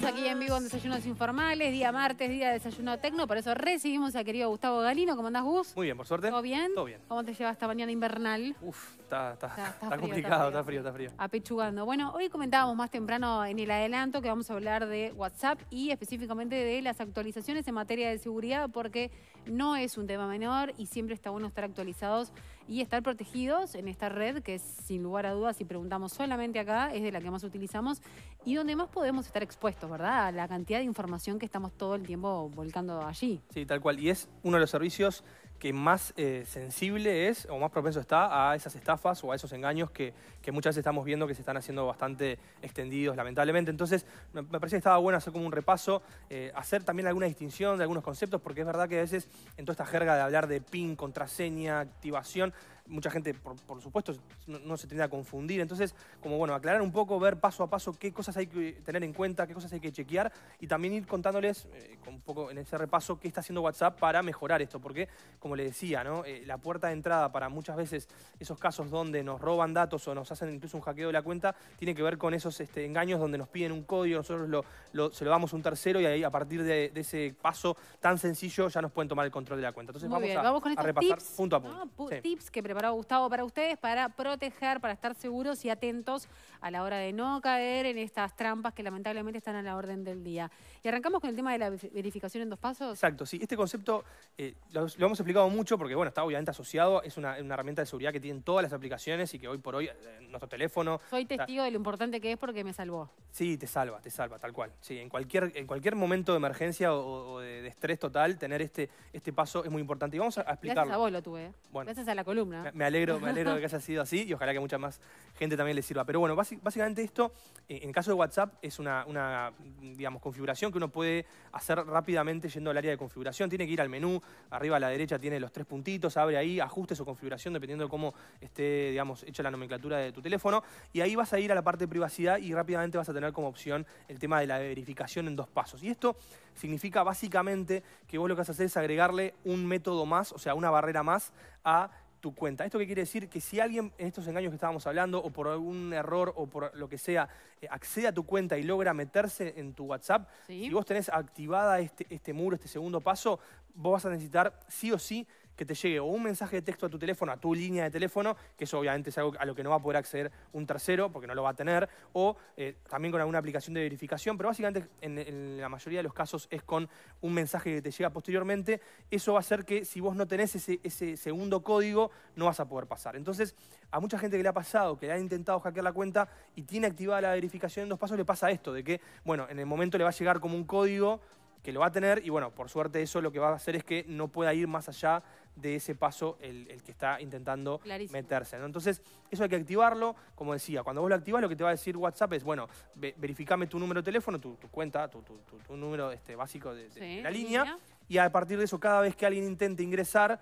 Estamos aquí en vivo en Desayunos Informales, día martes, día de Desayuno Tecno, por eso recibimos a querido Gustavo Galino. ¿Cómo andás, Gus? Muy bien, por suerte. ¿Todo bien? Todo bien. ¿Cómo te llevas esta mañana invernal? Uf, está, está, está, complicado, está frío, está frío. Apechugando. Bueno, hoy comentábamos más temprano en el adelanto que vamos a hablar de WhatsApp y específicamente de las actualizaciones en materia de seguridad porque no es un tema menor y siempre está bueno estar actualizados y estar protegidos en esta red que es, sin lugar a dudas, si preguntamos solamente acá, es de la que más utilizamos y donde más podemos estar expuestos ¿verdad? La cantidad de información que estamos todo el tiempo volcando allí. Sí, tal cual. Y es uno de los servicios que más eh, sensible es o más propenso está a esas estafas o a esos engaños que, muchas veces estamos viendo que se están haciendo bastante extendidos, lamentablemente. Entonces, me, parece que estaba bueno hacer como un repaso, eh, hacer también alguna distinción de algunos conceptos, porque es verdad que a veces en toda esta jerga de hablar de PIN, contraseña, activación, mucha gente, por, supuesto, no, se tiende a confundir. Entonces, como bueno, aclarar un poco, ver paso a paso qué cosas hay que tener en cuenta, qué cosas hay que chequear y también ir contándoles eh, un poco en ese repaso qué está haciendo WhatsApp para mejorar esto. Porque, como le decía, ¿no? Eh, la puerta de entrada para muchas veces esos casos donde nos roban datos o nos hacen incluso un hackeo de la cuenta tiene que ver con esos este, engaños donde nos piden un código, nosotros lo, se lo damos a un tercero y ahí a partir de, ese paso tan sencillo ya nos pueden tomar el control de la cuenta. Entonces, vamos, a, repasar punto a punto. Tips que Gustavo, gustado para ustedes para proteger, para estar seguros y atentos a la hora de no caer en estas trampas que lamentablemente están a la orden del día. Y arrancamos con el tema de la verificación en dos pasos. Exacto, sí. Este concepto eh, lo, hemos explicado mucho porque, bueno, está obviamente asociado, es una, herramienta de seguridad que tienen todas las aplicaciones y que hoy por hoy eh, nuestro teléfono... Soy testigo de lo importante que es porque me salvó. Sí, te salva, te salva, tal cual. Sí, en cualquier, en cualquier momento de emergencia o, de, estrés total, tener este, este paso es muy importante. Y vamos a, explicarlo. Gracias a vos lo tuve. ¿eh? Bueno. Gracias a la columna me alegro, me alegro de que haya sido así y ojalá que mucha más gente también le sirva. Pero bueno, básicamente esto, eh, en caso de WhatsApp, es una, digamos, configuración que uno puede hacer rápidamente yendo al área de configuración. Tiene que ir al menú, arriba a la derecha tiene los tres puntitos, abre ahí, ajustes o configuración, dependiendo de cómo esté, digamos, hecha la nomenclatura de tu teléfono. Y ahí vas a ir a la parte de privacidad y rápidamente vas a tener como opción el tema de la verificación en dos pasos. Y esto significa básicamente que vos lo que vas a hacer es agregarle un método más, o sea, una barrera más a tu cuenta. ¿Esto qué quiere decir? Que si alguien en estos engaños que estábamos hablando, o por algún error o por lo que sea, eh, accede a tu cuenta y logra meterse en tu WhatsApp, si vos tenés activada este, este muro, este segundo paso, vos vas a necesitar sí o sí que te llegue o un mensaje de texto a tu teléfono, a tu línea de teléfono, que eso obviamente es algo a lo que no va a poder acceder un tercero porque no lo va a tener, o eh, también con alguna aplicación de verificación, pero básicamente en, la mayoría de los casos es con un mensaje que te llega posteriormente. Eso va a hacer que si vos no tenés ese, segundo código, no vas a poder pasar. Entonces, a mucha gente que le ha pasado, que le ha intentado hackear la cuenta y tiene activada la verificación en dos pasos, le pasa esto, de que, bueno, en el momento le va a llegar como un código que lo va a tener y bueno, por suerte eso lo que va a hacer es que no pueda ir más allá de ese paso el, que está intentando meterse. Entonces, eso hay que activarlo. Como decía, cuando vos lo activás, lo que te va a decir WhatsApp es, bueno, verificame tu número de teléfono, tu, cuenta, tu, tu, número este, básico de, la línea. Y a partir de eso, cada vez que alguien intente ingresar,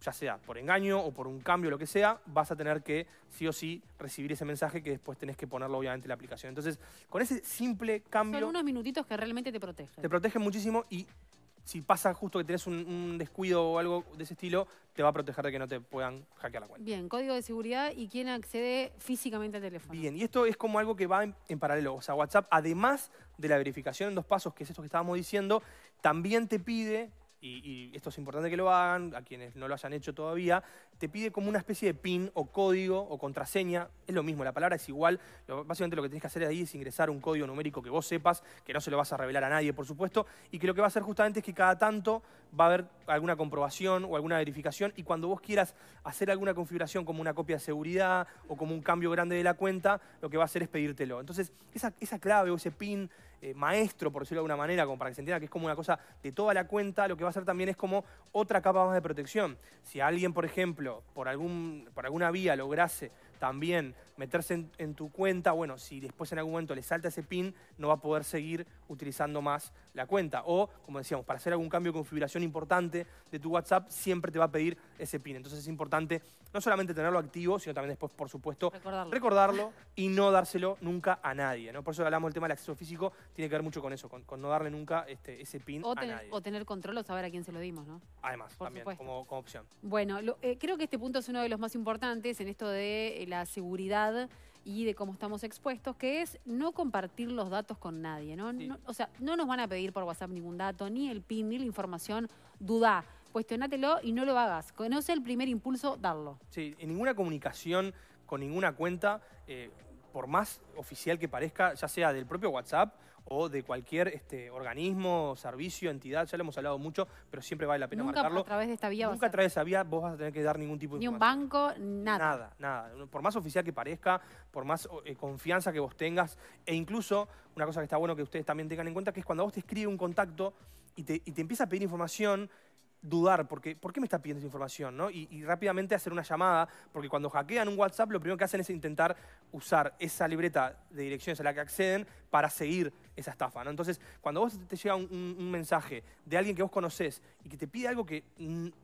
ya sea por engaño o por un cambio, lo que sea, vas a tener que sí o sí recibir ese mensaje que después tenés que ponerlo obviamente en la aplicación. Entonces, con ese simple cambio... Son unos minutitos que realmente te protegen. Te protegen muchísimo y si pasa justo que tenés un, descuido o algo de ese estilo, te va a proteger de que no te puedan hackear la cuenta. Bien, código de seguridad y quién accede físicamente al teléfono. Bien, y esto es como algo que va en, en paralelo. O sea, WhatsApp, además de la verificación en dos pasos, que es esto que estábamos diciendo, también te pide y, esto es importante que lo hagan, a quienes no lo hayan hecho todavía, te pide como una especie de PIN o código o contraseña, es lo mismo, la palabra es igual, básicamente lo que tienes que hacer ahí es ingresar un código numérico que vos sepas, que no se lo vas a revelar a nadie, por supuesto, y que lo que va a hacer justamente es que cada tanto va a haber alguna comprobación o alguna verificación, y cuando vos quieras hacer alguna configuración como una copia de seguridad o como un cambio grande de la cuenta, lo que va a hacer es pedírtelo. Entonces, esa, esa clave o ese PIN eh, maestro, por decirlo de alguna manera, como para que se entienda que es como una cosa de toda la cuenta, lo que va a hacer también es como otra capa más de protección. Si alguien, por ejemplo, por, algún, por alguna vía lograse también meterse en, tu cuenta, bueno, si después en algún momento le salta ese pin, no va a poder seguir utilizando más la cuenta. O, como decíamos, para hacer algún cambio de configuración importante de tu WhatsApp, siempre te va a pedir ese pin. Entonces es importante no solamente tenerlo activo, sino también después, por supuesto, recordarlo, y no dárselo nunca a nadie. ¿no? Por eso hablamos del tema del acceso físico, tiene que ver mucho con eso, con, no darle nunca este, ese pin o a tener, nadie. O tener control o saber a quién se lo dimos, ¿no? Además, también, como, opción. Bueno, eh, creo que este punto es uno de los más importantes en esto de eh, la seguridad y de cómo estamos expuestos, que es no compartir los datos con nadie, ¿no? o sea, no nos van a pedir por WhatsApp ningún dato, ni el PIN, ni la información, dudá, cuestionátelo y no lo hagas. Conoce el primer impulso, darlo. Sí, en ninguna comunicación con ninguna cuenta, eh, por más oficial que parezca, ya sea del propio WhatsApp o de cualquier este, organismo, servicio, entidad, ya lo hemos hablado mucho, pero siempre vale la pena marcarlo. través de esta vía Nunca a través de esa vía vos vas a tener que dar ningún tipo de Ni un banco, nada. Nada, nada. Por más oficial que parezca, por más eh, confianza que vos tengas, e incluso una cosa que está bueno que ustedes también tengan en cuenta, que es cuando vos te escribe un contacto y te, y empieza a pedir información, dudar, porque ¿por qué me está pidiendo esa información? ¿no? y, rápidamente hacer una llamada, porque cuando hackean un WhatsApp, lo primero que hacen es intentar usar esa libreta de direcciones a la que acceden para seguir esa estafa. ¿no? Entonces, cuando vos te llega un, mensaje de alguien que vos conocés y que te pide algo que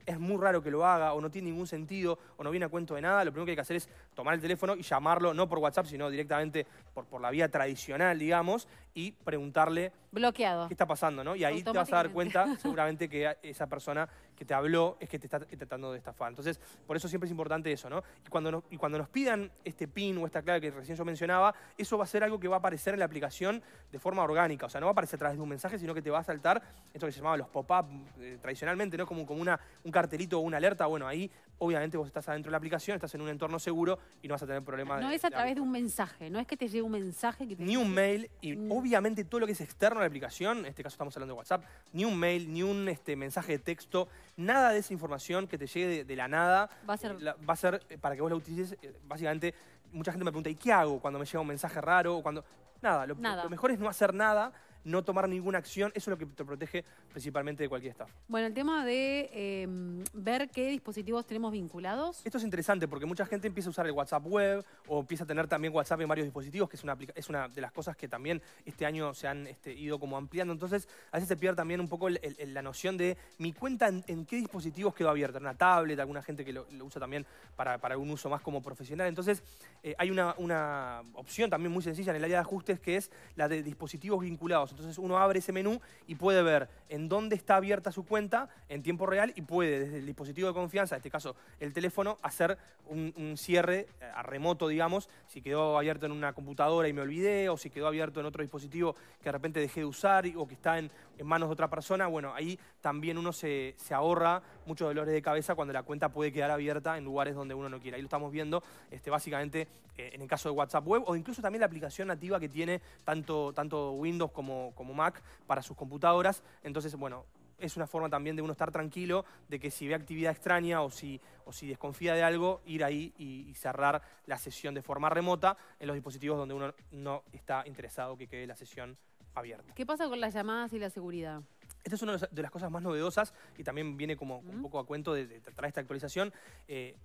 es muy raro que lo haga o no tiene ningún sentido o no viene a cuento de nada, lo primero que hay que hacer es tomar el teléfono y llamarlo, no por WhatsApp, sino directamente por, por la vía tradicional, digamos, y preguntarle qué está pasando. ¿no? Y ahí te vas a dar cuenta seguramente que esa persona que te habló es que te está tratando de estafar. Entonces, por eso siempre es importante eso, ¿no? Y cuando nos, y cuando nos pidan este PIN o esta clave que recién yo mencionaba, eso va a ser algo que va a aparecer en la aplicación de forma orgánica. O sea, no va a aparecer a través de un mensaje, sino que te va a saltar esto que se llamaba los pop-up eh, tradicionalmente, ¿no? Como, como una, un cartelito o una alerta. Bueno, ahí obviamente vos estás adentro de la aplicación, estás en un entorno seguro y no vas a tener problemas. No es a través de, un mensaje, no es que te llegue un mensaje. Que te ni un mail, y obviamente todo lo que es externo a la aplicación, en este caso estamos hablando de WhatsApp, ni un mail, ni un este, mensaje de texto, nada de esa información que te llegue de, la nada. Va a eh, ser... va a ser eh, para que vos la utilices, eh, básicamente, mucha gente me pregunta, ¿y qué hago cuando me llega un mensaje raro? cuando... nada. lo mejor es no hacer nada no tomar ninguna acción, eso es lo que te protege principalmente de cualquier estado Bueno, el tema de em, ver qué dispositivos tenemos vinculados. Esto es interesante porque mucha gente empieza a usar el WhatsApp web o empieza a tener también WhatsApp en varios dispositivos, que es una, es una de las cosas que también este año se han este, ido como ampliando. Entonces, a veces se pierde también un poco la noción de mi cuenta en, qué dispositivos quedó abierta, una tablet, alguna gente que lo, usa también para, para, un uso más como profesional. Entonces, eh, hay una, una opción también muy sencilla en el área de ajustes que es la de dispositivos vinculados. Entonces uno abre ese menú y puede ver en dónde está abierta su cuenta en tiempo real y puede desde el dispositivo de confianza, en este caso el teléfono, hacer un, cierre eh, a remoto, digamos, si quedó abierto en una computadora y me olvidé, o si quedó abierto en otro dispositivo que de repente dejé de usar o que está en, manos de otra persona, bueno, ahí también uno se, ahorra muchos dolores de cabeza cuando la cuenta puede quedar abierta en lugares donde uno no quiera. Ahí lo estamos viendo este, básicamente eh, en el caso de WhatsApp Web o incluso también la aplicación nativa que tiene tanto Windows como como, Mac para sus computadoras. Entonces, bueno, es una forma también de uno estar tranquilo, de que si ve actividad extraña o si, o si desconfía de algo, ir ahí y, cerrar la sesión de forma remota en los dispositivos donde uno no está interesado que quede la sesión abierta. ¿Qué pasa con las llamadas y la seguridad? Esta es una de las cosas más novedosas y también viene como un poco a cuento de, de esta actualización. Eh,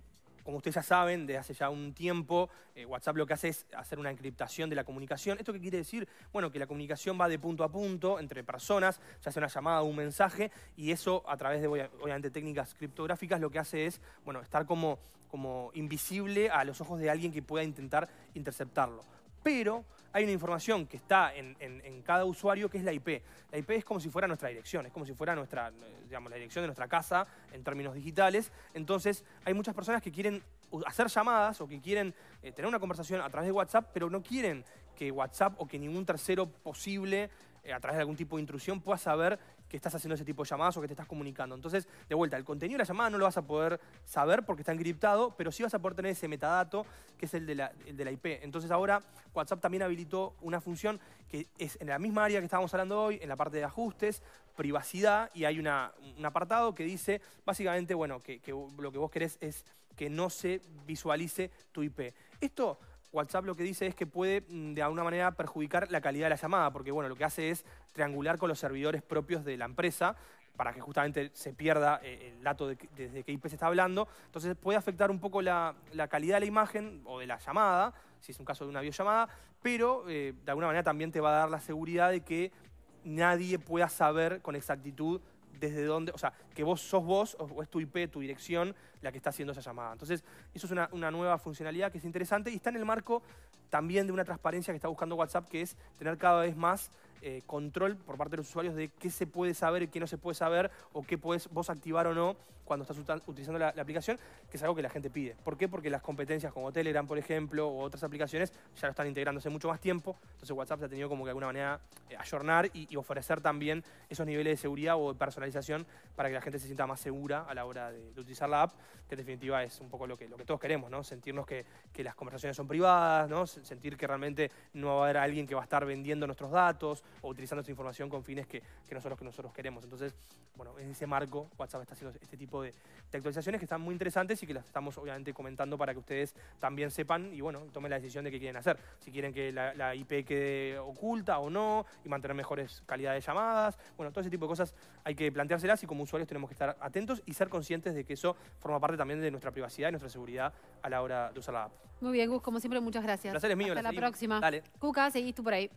como ustedes ya saben, desde hace ya un tiempo, eh, WhatsApp lo que hace es hacer una encriptación de la comunicación. ¿Esto qué quiere decir? Bueno, que la comunicación va de punto a punto entre personas, ya sea una llamada o un mensaje, y eso a través de, obviamente, técnicas criptográficas lo que hace es, bueno, estar como, como invisible a los ojos de alguien que pueda intentar interceptarlo pero hay una información que está en, cada usuario que es la IP. La IP es como si fuera nuestra dirección, es como si fuera nuestra, digamos, la dirección de nuestra casa en términos digitales. Entonces, hay muchas personas que quieren hacer llamadas o que quieren eh, tener una conversación a través de WhatsApp, pero no quieren que WhatsApp o que ningún tercero posible eh, a través de algún tipo de intrusión, puedas saber que estás haciendo ese tipo de llamadas o que te estás comunicando. Entonces, de vuelta, el contenido de la llamada no lo vas a poder saber porque está encriptado, pero sí vas a poder tener ese metadato que es el de la, IP. Entonces ahora WhatsApp también habilitó una función que es en la misma área que estábamos hablando hoy, en la parte de ajustes, privacidad, y hay una, un apartado que dice básicamente, bueno, que, que lo que vos querés es que no se visualice tu IP. Esto WhatsApp lo que dice es que puede mm, de alguna manera perjudicar la calidad de la llamada, porque bueno, lo que hace es triangular con los servidores propios de la empresa para que justamente se pierda eh, el dato de que, desde qué IP se está hablando. Entonces puede afectar un poco la, calidad de la imagen o de la llamada, si es un caso de una videollamada, pero eh, de alguna manera también te va a dar la seguridad de que nadie pueda saber con exactitud desde dónde, o sea, que vos sos vos o es tu IP, tu dirección, la que está haciendo esa llamada. Entonces, eso es una, nueva funcionalidad que es interesante y está en el marco también de una transparencia que está buscando WhatsApp, que es tener cada vez más eh, control por parte de los usuarios de qué se puede saber y qué no se puede saber o qué puedes vos activar o no cuando estás utilizando la, aplicación, que es algo que la gente pide. ¿Por qué? Porque las competencias como Telegram, por ejemplo, o otras aplicaciones ya lo están integrándose mucho más tiempo, entonces WhatsApp se ha tenido como que de alguna manera eh, y, ofrecer también esos niveles de seguridad o de personalización para que la gente se sienta más segura a la hora de, utilizar la app, que en definitiva es un poco lo que, lo que todos queremos, ¿no? Sentirnos que, las conversaciones son privadas, ¿no? Sentir que realmente no va a haber alguien que va a estar vendiendo nuestros datos o utilizando su información con fines que, que no son los que nosotros queremos. Entonces, bueno, en ese marco WhatsApp está haciendo este tipo de, actualizaciones que están muy interesantes y que las estamos obviamente comentando para que ustedes también sepan y bueno, tomen la decisión de qué quieren hacer. Si quieren que la, IP quede oculta o no y mantener mejores calidades de llamadas. Bueno, todo ese tipo de cosas hay que planteárselas y como usuarios tenemos que estar atentos y ser conscientes de que eso forma parte también de nuestra privacidad y nuestra seguridad a la hora de usar la app. Muy bien, Gus, como siempre, muchas gracias. Placer es mío. Hasta la, próxima. Dale. Cuca, seguís tú por ahí.